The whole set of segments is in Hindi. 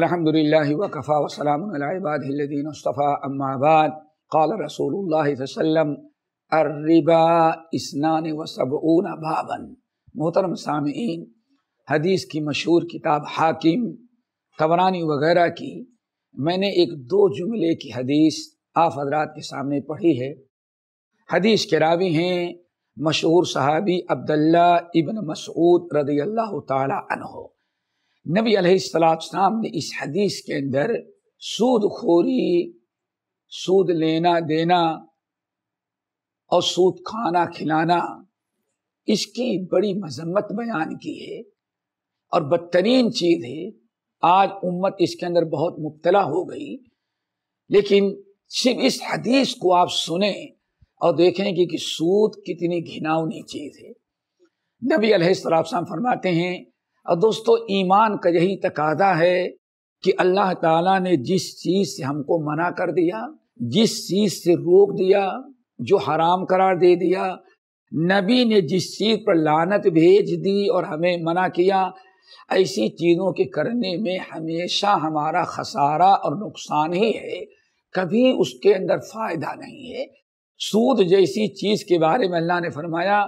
अलहमदिल्ला वकफ़ा वसलामबादीनफ़ा अम्माबाद काल रसूलुल्लाम अर्रिबा इसनान वसबून बाबन मोहतरम सामीन हदीस की मशहूर किताब हाकिम तबरानी वगैरह की मैंने एक दो जुमले की हदीस आप हजरात के सामने पढ़ी है हदीस के रावी हैं मशहूर सहाबी अब्दुल्ला इबन मसूद रदी अल्लाह तहो नबी अलैहिस्सलाम ने इस हदीस के अंदर सूद खोरी सूद लेना देना और सूद खाना खिलाना इसकी बड़ी मजम्मत बयान की है और बदतरीन चीज़ है आज उम्मत इसके अंदर बहुत मुबतला हो गई लेकिन सिर्फ इस हदीस को आप सुने और देखें कि, कि सूद कितनी घिनावनी चीज़ है नबी अलैहिस्सलाम फरमाते हैं और दोस्तों ईमान का यही तकादा है कि अल्लाह ताला ने जिस चीज़ से हमको मना कर दिया जिस चीज़ से रोक दिया जो हराम करार दे दिया नबी ने जिस चीज़ पर लानत भेज दी और हमें मना किया ऐसी चीज़ों के करने में हमेशा हमारा खसारा और नुकसान ही है कभी उसके अंदर फ़ायदा नहीं है सूद जैसी चीज़ के बारे में अल्लाह ने फरमाया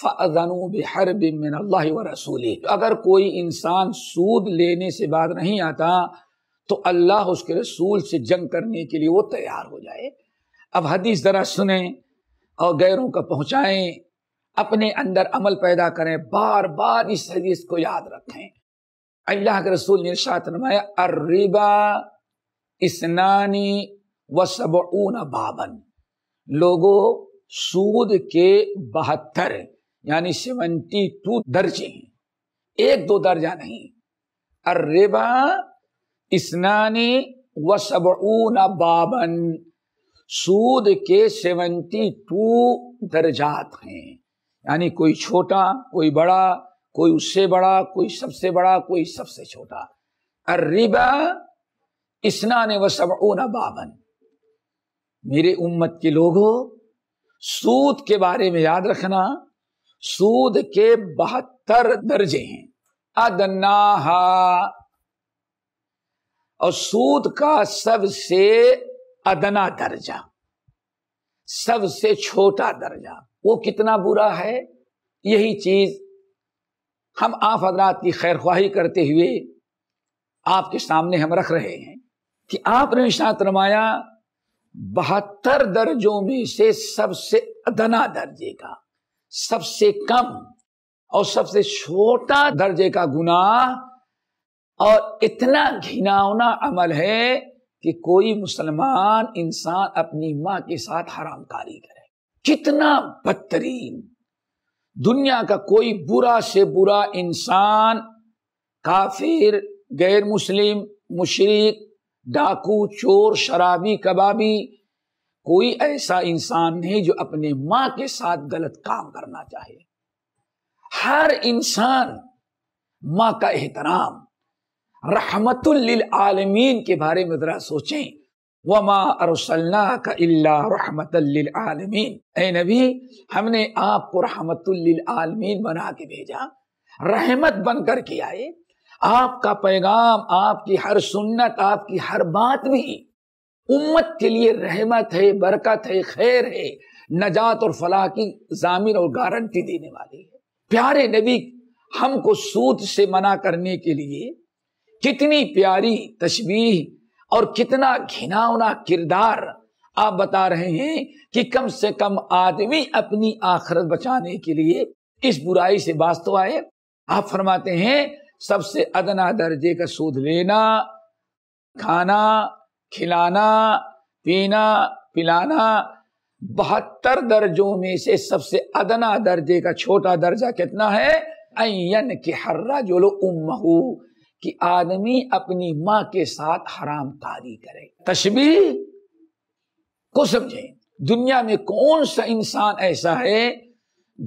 फ़ानू बेहर बिन अल्लाह व रसूली अगर कोई इंसान सूद लेने से बात नहीं आता तो अल्लाह उसके रसूल से जंग करने के लिए वो तैयार हो जाए अब हदीस ज़रा सुने और गैरों का पहुँचाएँ अपने अंदर अमल पैदा करें बार बार इस हदीस को याद रखें अल्लाह के रसूल ने इर्शाद फरमाया अर्रिबा इसनानी व सबून बाबन लोगों सूद के बहत्तर यानी सेवेंटी टू दर्जे हैं एक दो दर्जा नहीं अर्रेबा स्नानी व सबून बाबन सूद के सेवेंटी टू दर्जात हैं यानी कोई छोटा कोई बड़ा कोई उससे बड़ा कोई सबसे बड़ा कोई सबसे छोटा अर्रिबा स्नान व सबून बाबन मेरे उम्मत के लोगों सूद के बारे में याद रखना सूद के बहत्तर दर्जे हैं अदनाहा और सूद का सबसे अदना दर्जा सबसे छोटा दर्जा वो कितना बुरा है यही चीज हम आप हजरात की खैर ख्वाही करते हुए आपके सामने हम रख रहे हैं कि आपने निशात रमाया बहत्तर दर्जों में से सबसे अदना दर्जे का सबसे कम और सबसे छोटा दर्जे का गुनाह और इतना घिनावना अमल है कि कोई मुसलमान इंसान अपनी मां के साथ हरामकारी करे कितना बदतरीन दुनिया का कोई बुरा से बुरा इंसान काफिर गैर मुस्लिम मुशरक डाकू चोर शराबी कबाबी कोई ऐसा इंसान नहीं जो अपने मां के साथ गलत काम करना चाहे हर इंसान मां का एहतराम रहमतुल्ल आलमीन के बारे में जरा सोचें वमा अरसल्ला का इल्ला रहमतल आलमीन ए नबी हमने आपको रहमतुल्ल आलमीन बना के भेजा रहमत बनकर के आए आपका पैगाम आपकी हर सुन्नत आपकी हर बात भी उम्मत के लिए रहमत है बरकत है खैर है नजात और फलाह की जामिन और गारंटी देने वाली है प्यारे नबी हमको सूद से मना करने के लिए कितनी प्यारी तस्वीर और कितना घिनावना किरदार आप बता रहे हैं कि कम से कम आदमी अपनी आखरत बचाने के लिए इस बुराई से वास्तव तो आए आप फरमाते हैं सबसे अदना दर्जे का सूद लेना खाना खिलाना पीना पिलाना बहत्तर दर्जों में से सबसे अदना दर्जे का छोटा दर्जा कितना है अयन के हर्रा जो लो उम्महू कि आदमी अपनी माँ के साथ हराम कारी करे तशबी को समझें दुनिया में कौन सा इंसान ऐसा है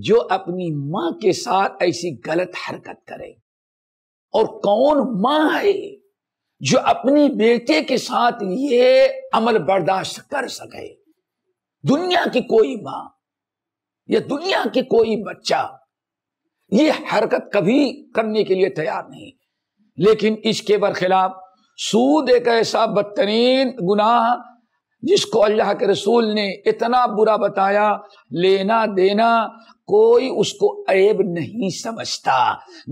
जो अपनी माँ के साथ ऐसी गलत हरकत करे और कौन माँ है जो अपनी बेटे के साथ ये अमल बर्दाश्त कर सके दुनिया की कोई मां या दुनिया की कोई बच्चा ये हरकत कभी करने के लिए तैयार नहीं लेकिन इसके बरखिलाफ सूद एक ऐसा बदतरीन गुनाह जिसको अल्लाह के रसूल ने इतना बुरा बताया लेना देना कोई उसको ऐब नहीं समझता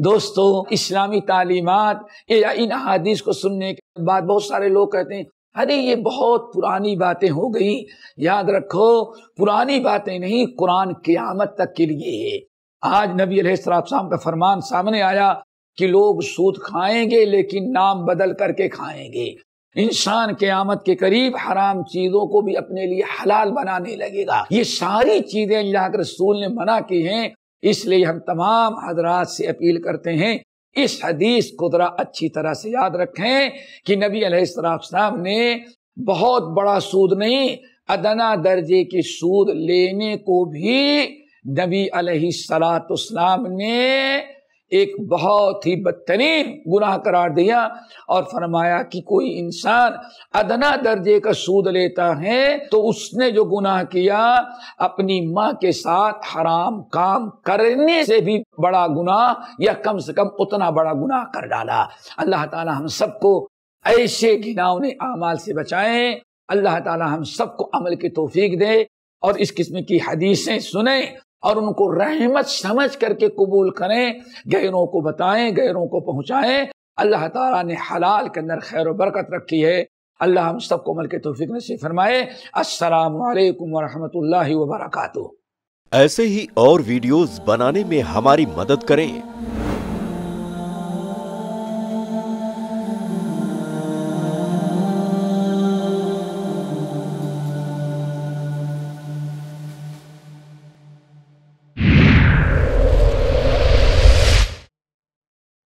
दोस्तों इस्लामी तालीमत या इन हदीस को सुनने के बाद बहुत सारे लोग कहते हैं अरे ये बहुत पुरानी बातें हो गई याद रखो पुरानी बातें नहीं कुरान क्यामत तक के लिए है आज नबी अलैहिस्सलाम का फरमान सामने आया कि लोग सूद खाएंगे लेकिन नाम बदल करके खाएंगे इंसान आमद के करीब हराम चीजों को भी अपने लिए हलाल बनाने लगेगा ये सारी चीजें अल्लाह के रसूल ने मना की हैं इसलिए हम तमाम हजरात से अपील करते हैं इस हदीस को जरा अच्छी तरह से याद रखें कि नबी अलैहिस्सलाम ने बहुत बड़ा सूद नहीं अदना दर्जे के सूद लेने को भी नबी अलैहिस्सलाम ने एक बहुत ही बदतरीन गुनाह करार दिया और फरमाया कि कोई इंसान अदना दर्जे का सूद लेता है तो उसने जो गुनाह किया अपनी माँ के साथ हराम काम करने से भी बड़ा गुनाह या कम से कम उतना बड़ा गुनाह कर डाला अल्लाह ताला हम सबको ऐसे घिनावने अमाल से बचाएं अल्लाह ताला हम सबको अमल की तोफीक दे और इस किस्म की हदीसें सुने और उनको रहमत समझ करके कबूल करें गैरों को बताएं गैरों को पहुंचाएं अल्लाह ताला ने हलाल के अंदर खैर बरकत रखी है अल्लाह हम सबको मल के तोफिक नसी फरमाए असलकम वरहमल वबरक ऐसे ही और वीडियोस बनाने में हमारी मदद करें